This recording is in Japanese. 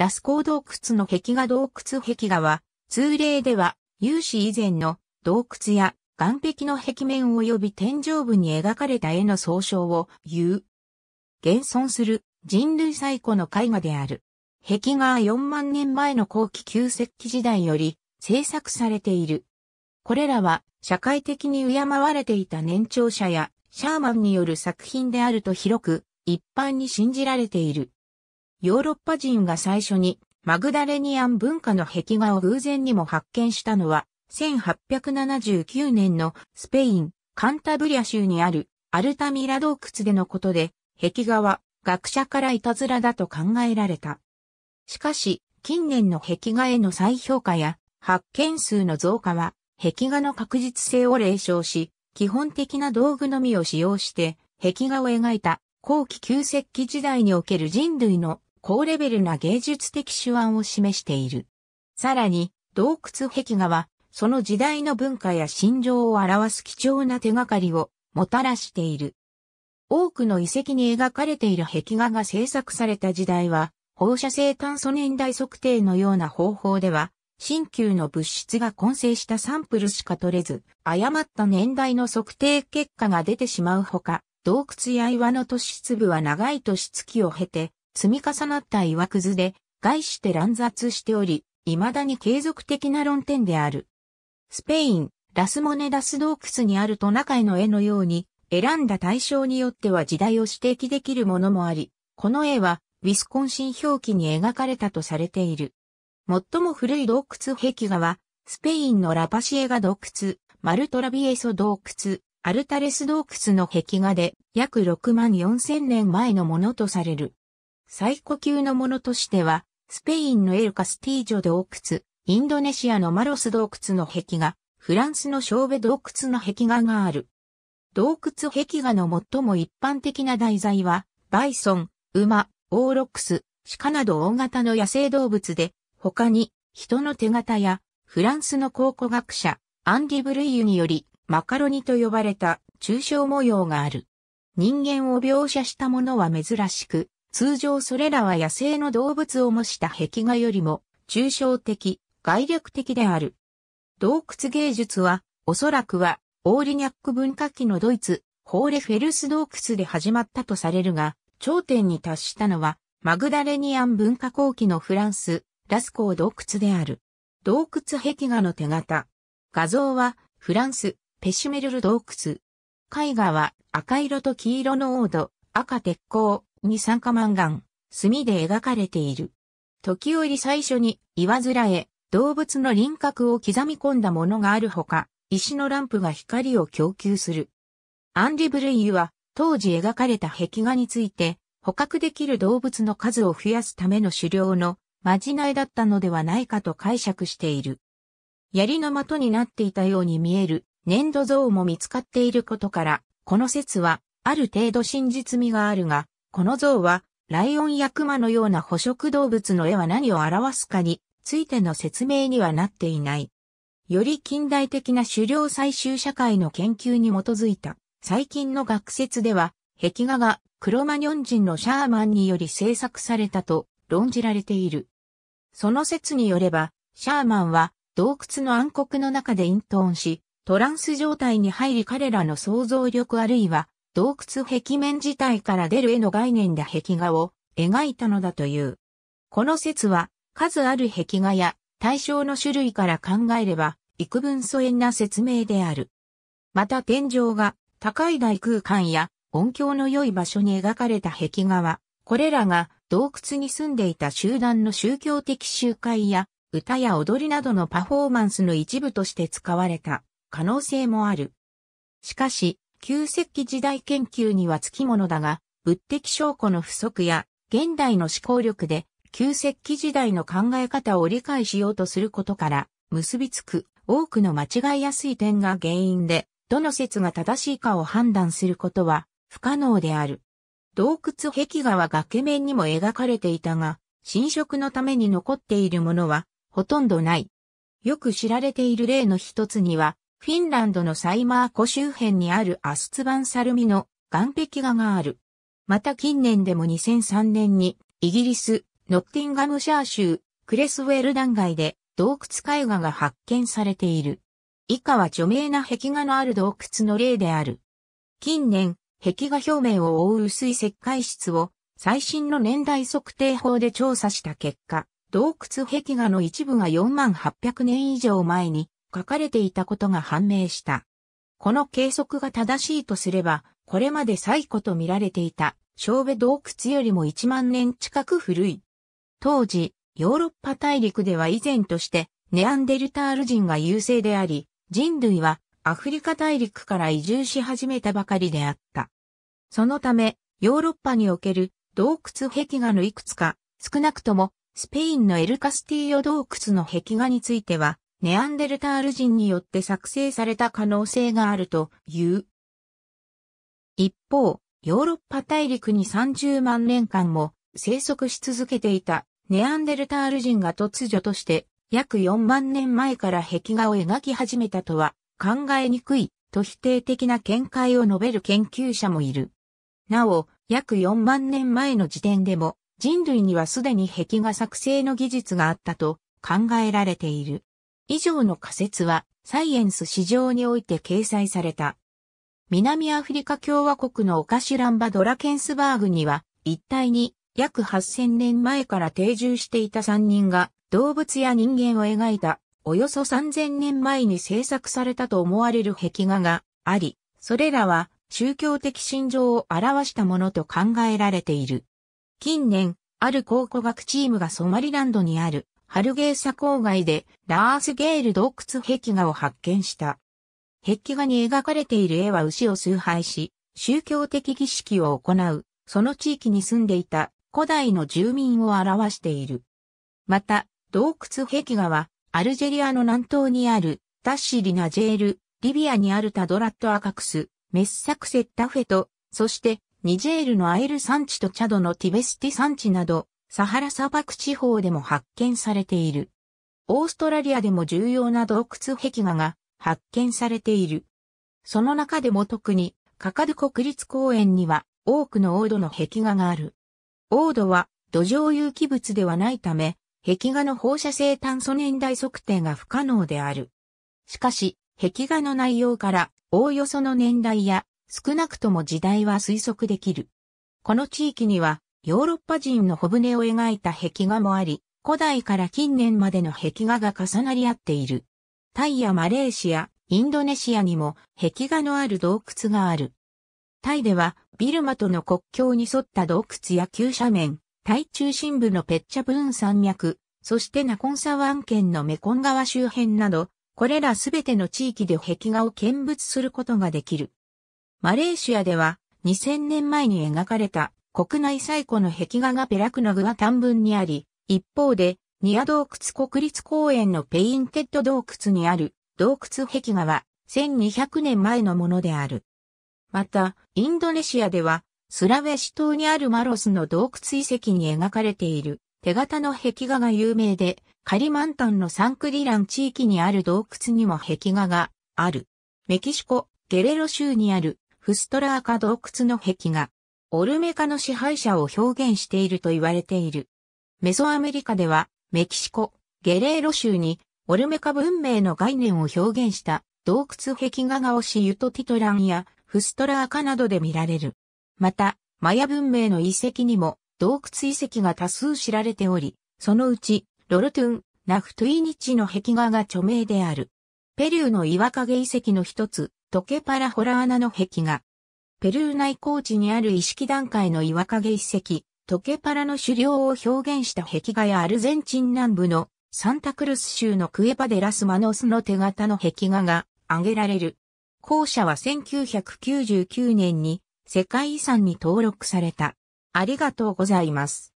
ラスコー洞窟の壁画洞窟壁画は、通例では、有史以前の洞窟や岩壁の壁面及び天井部に描かれた絵の総称を言う。現存する人類最古の絵画である。壁画は4万年前の後期旧石器時代より制作されている。これらは社会的に敬われていた年長者やシャーマンによる作品であると広く一般に信じられている。ヨーロッパ人が最初にマグダレニアン文化の壁画を偶然にも発見したのは、1879年のスペイン、カンタブリア州にあるアルタミラ洞窟でのことで、壁画は学者からいたずらだと考えられた。しかし、近年の壁画への再評価や発見数の増加は、壁画の確実性を冷笑し、基本的な道具のみを使用して、壁画を描いた後期旧石器時代における人類の高レベルな芸術的手腕を示している。さらに、洞窟壁画は、その時代の文化や心情を表す貴重な手がかりをもたらしている。多くの遺跡に描かれている壁画が制作された時代は、放射性炭素年代測定のような方法では、新旧の物質が混成したサンプルしか取れず、誤った年代の測定結果が出てしまうほか、洞窟や岩の突出部は長い突出期を経て、積み重なった岩くずで、外して乱雑しており、未だに継続的な論点である。スペイン、ラスモネダス洞窟にあるトナカイの絵のように、選んだ対象によっては時代を指摘できるものもあり、この絵は、ウィスコンシン表記に描かれたとされている。最も古い洞窟壁画は、スペインのラパシエガ洞窟、マルトラビエソ洞窟、アルタレス洞窟の壁画で、約6万4000年前のものとされる。最古級のものとしては、スペインのエル・カスティージョ洞窟、インドネシアのマロス洞窟の壁画、フランスのショーベ洞窟の壁画がある。洞窟壁画の最も一般的な題材は、バイソン、馬、オーロックス、鹿など大型の野生動物で、他に、人の手形や、フランスの考古学者、アンディ・ブルイユにより、マカロニと呼ばれた抽象模様がある。人間を描写したものは珍しく、通常それらは野生の動物を模した壁画よりも抽象的、概略的である。洞窟芸術は、おそらくは、オーリニャック文化期のドイツ、ホーレフェルス洞窟で始まったとされるが、頂点に達したのは、マグダレニアン文化後期のフランス、ラスコー洞窟である。洞窟壁画の手形。画像は、フランス、ペシュメルル洞窟。絵画は赤色と黄色のオード、赤鉄鋼、二酸化マンガン、墨で描かれている。時折最初に岩面へ動物の輪郭を刻み込んだものがあるほか、石のランプが光を供給する。アンリ・ブルイユは当時描かれた壁画について捕獲できる動物の数を増やすための狩猟のまじないだったのではないかと解釈している。槍の的になっていたように見える粘土像も見つかっていることから、この説はある程度真実味があるが、この像は、ライオンやクマのような捕食動物の絵は何を表すかについての説明にはなっていない。より近代的な狩猟採集社会の研究に基づいた最近の学説では、壁画がクロマニョン人のシャーマンにより制作されたと論じられている。その説によれば、シャーマンは洞窟の暗黒の中で陰遁し、トランス状態に入り彼らの想像力あるいは洞窟壁面自体から出る絵の概念で壁画を描いたのだという。この説は、数ある壁画や対象の種類から考えれば、幾分疎遠な説明である。また天井が高い大空間や音響の良い場所に描かれた壁画は、これらが洞窟に住んでいた集団の宗教的集会や歌や踊りなどのパフォーマンスの一部として使われた可能性もある。しかし、旧石器時代研究にはつきものだが、物的証拠の不足や、現代の思考力で、旧石器時代の考え方を理解しようとすることから、結びつく多くの間違いやすい点が原因で、どの説が正しいかを判断することは不可能である。洞窟壁画は崖面にも描かれていたが、侵食のために残っているものはほとんどない。よく知られている例の一つには、フィンランドのサイマー湖周辺にあるアスツバンサルミの岩壁画がある。また近年でも2003年にイギリス、ノッティンガムシャー州、クレスウェル断崖で洞窟絵画が発見されている。以下は著名な壁画のある洞窟の例である。近年、壁画表面を覆う薄い石灰質を最新の年代測定法で調査した結果、洞窟壁画の一部が4万800年以上前に書かれていたことが判明した。この計測が正しいとすれば、これまで最古と見られていた、小部洞窟よりも1万年近く古い。当時、ヨーロッパ大陸では以前として、ネアンデルタール人が優勢であり、人類はアフリカ大陸から移住し始めたばかりであった。そのため、ヨーロッパにおける洞窟壁画のいくつか、少なくともスペインのエルカスティーヨ洞窟の壁画については、ネアンデルタール人によって作成された可能性があるという。一方、ヨーロッパ大陸に30万年間も生息し続けていたネアンデルタール人が突如として約4万年前から壁画を描き始めたとは考えにくいと否定的な見解を述べる研究者もいる。なお、約4万年前の時点でも人類にはすでに壁画作成の技術があったと考えられている。以上の仮説は、サイエンス史上において掲載された。南アフリカ共和国のオカシュランバドラケンスバーグには、一帯に約8000年前から定住していた3人が動物や人間を描いた、およそ3000年前に制作されたと思われる壁画があり、それらは宗教的信条を表したものと考えられている。近年、ある考古学チームがソマリランドにあるハルゲーサ郊外でラースゲール洞窟壁画を発見した。壁画に描かれている絵は牛を崇拝し、宗教的儀式を行う、その地域に住んでいた古代の住民を表している。また、洞窟壁画は、アルジェリアの南東にある、タッシリナジェール、リビアにあるタドラットアカクス、メッサクセッタフェト、そして、ニジェールのアエル山地とチャドのティベスティ山地など、サハラ砂漠地方でも発見されている。オーストラリアでも重要な洞窟壁画が発見されている。その中でも特にカカド国立公園には多くの王土の壁画がある。王土は土壌有機物ではないため、壁画の放射性炭素年代測定が不可能である。しかし、壁画の内容からおおよその年代や少なくとも時代は推測できる。この地域にはヨーロッパ人の小舟を描いた壁画もあり、古代から近年までの壁画が重なり合っている。タイやマレーシア、インドネシアにも壁画のある洞窟がある。タイではビルマとの国境に沿った洞窟や急斜面、タイ中心部のペッチャブーン山脈、そしてナコンサワン県のメコン川周辺など、これらすべての地域で壁画を見物することができる。マレーシアでは2000年前に描かれた国内最古の壁画がペラクナグは短文にあり、一方で、ニア洞窟国立公園のペインテッド洞窟にある洞窟壁画は1200年前のものである。また、インドネシアでは、スラウェシ島にあるマロスの洞窟遺跡に描かれている手形の壁画が有名で、カリマンタンのサンクリラン地域にある洞窟にも壁画がある。メキシコ、ゲレロ州にあるフストラーカ洞窟の壁画、オルメカの支配者を表現していると言われている。メソアメリカでは、メキシコ、ゲレーロ州に、オルメカ文明の概念を表現した洞窟壁画がオシユトティトランやフストラーカなどで見られる。また、マヤ文明の遺跡にも洞窟遺跡が多数知られており、そのうち、ロロトゥン、ナフトゥイニチの壁画が著名である。ペリューの岩陰遺跡の一つ、トケパラホラーナの壁画。ペルー内高地にある意識段階の岩陰遺跡、トケパラの狩猟を表現した壁画やアルゼンチン南部のサンタクルス州のクエパデラスマノスの手形の壁画が挙げられる。校舎は1999年に世界遺産に登録された。ありがとうございます。